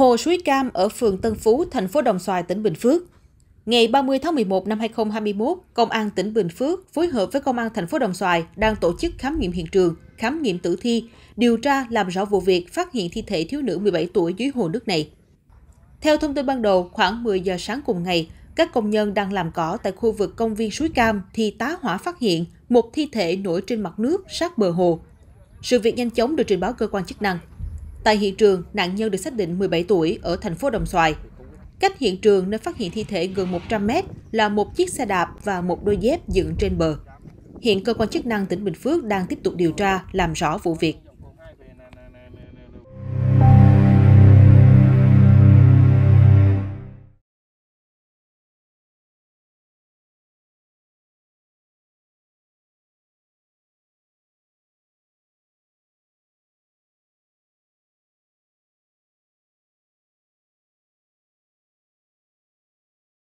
Hồ Suối Cam ở phường Tân Phú, thành phố Đồng Xoài, tỉnh Bình Phước. Ngày 30 tháng 11 năm 2021, Công an tỉnh Bình Phước phối hợp với Công an thành phố Đồng Xoài đang tổ chức khám nghiệm hiện trường, khám nghiệm tử thi, điều tra làm rõ vụ việc phát hiện thi thể thiếu nữ 17 tuổi dưới hồ nước này. Theo thông tin ban đầu, khoảng 10 giờ sáng cùng ngày, các công nhân đang làm cỏ tại khu vực công viên Suối Cam thì tá hỏa phát hiện một thi thể nổi trên mặt nước sát bờ hồ. Sự việc nhanh chóng được trình báo cơ quan chức năng. Tại hiện trường, nạn nhân được xác định 17 tuổi ở thành phố Đồng Xoài. Cách hiện trường nơi phát hiện thi thể gần 100 mét là một chiếc xe đạp và một đôi dép dựng trên bờ. Hiện cơ quan chức năng tỉnh Bình Phước đang tiếp tục điều tra, làm rõ vụ việc.